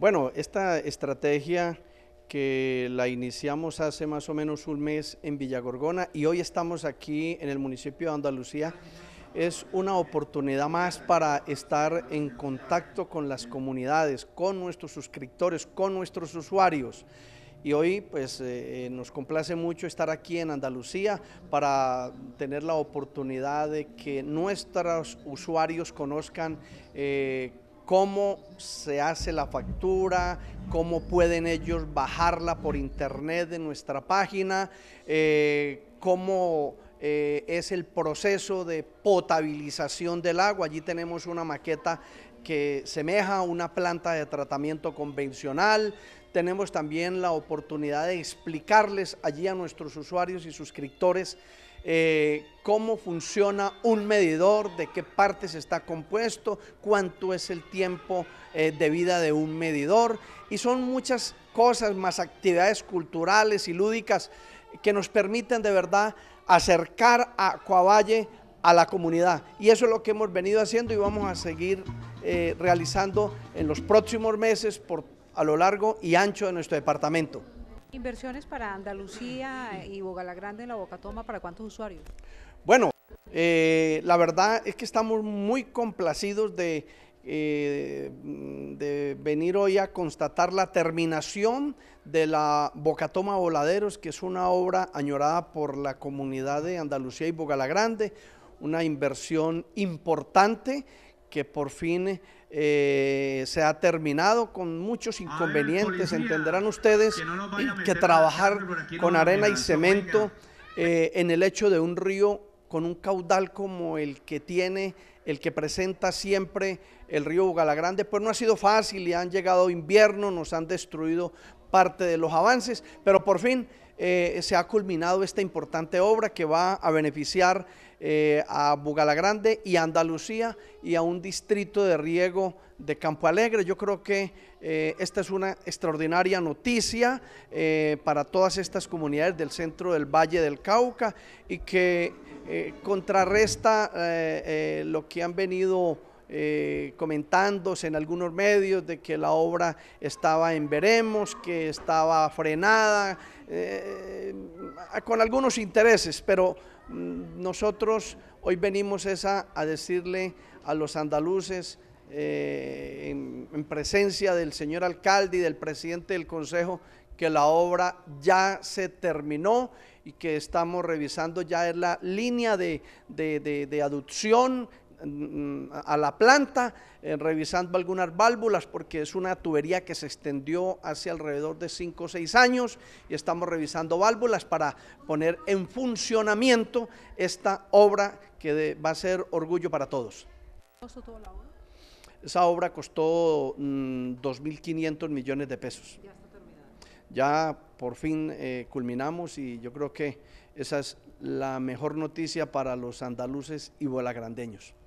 Bueno, esta estrategia que la iniciamos hace más o menos un mes en Villagorgona y hoy estamos aquí en el municipio de Andalucía es una oportunidad más para estar en contacto con las comunidades, con nuestros suscriptores, con nuestros usuarios. Y hoy pues eh, eh, nos complace mucho estar aquí en Andalucía para tener la oportunidad de que nuestros usuarios conozcan eh, cómo se hace la factura, cómo pueden ellos bajarla por internet de nuestra página, eh, cómo eh, es el proceso de potabilización del agua. Allí tenemos una maqueta que semeja a una planta de tratamiento convencional. Tenemos también la oportunidad de explicarles allí a nuestros usuarios y suscriptores eh, cómo funciona un medidor, de qué partes está compuesto, cuánto es el tiempo eh, de vida de un medidor. Y son muchas cosas, más actividades culturales y lúdicas que nos permiten de verdad acercar a Coavalle a la comunidad. Y eso es lo que hemos venido haciendo y vamos a seguir eh, realizando en los próximos meses por, a lo largo y ancho de nuestro departamento. Inversiones para Andalucía y Boga Grande en la Bocatoma, ¿para cuántos usuarios? Bueno, eh, la verdad es que estamos muy complacidos de, eh, de venir hoy a constatar la terminación de la Bocatoma Voladeros, que es una obra añorada por la comunidad de Andalucía y Bogalagrande. Grande, una inversión importante que por fin eh, se ha terminado con muchos ah, inconvenientes. Entenderán ustedes que, trabajar con arena y cemento eh, en el hecho de un río con un caudal como el que tiene, el que presenta siempre el río Bugalagrande, pues no ha sido fácil y han llegado invierno, nos han destruido parte de los avances, pero por fin eh, se ha culminado esta importante obra que va a beneficiar eh, a Bugalagrande y Andalucía y a un distrito de riego de Campo Alegre. Yo creo que eh, esta es una extraordinaria noticia eh, para todas estas comunidades del centro del Valle del Cauca y que contrarresta lo que han venido comentándose en algunos medios de que la obra estaba en veremos, que estaba frenada, con algunos intereses, pero Mm, nosotros hoy venimos esa a decirle a los andaluces, eh, en, presencia del señor alcalde y del presidente del consejo, que la obra ya se terminó y que estamos revisando ya es la línea de, de, de aducción a la planta, eh, revisando algunas válvulas, porque es una tubería que se extendió hace alrededor de 5 o 6 años y estamos revisando válvulas para poner en funcionamiento esta obra que va a ser orgullo para todos. ¿Costó toda la obra? Esa obra costó 2.500 mm, millones de pesos. Ya está terminada. Ya por fin eh, culminamos y yo creo que esa es la mejor noticia para los andaluces y bolagrandeños.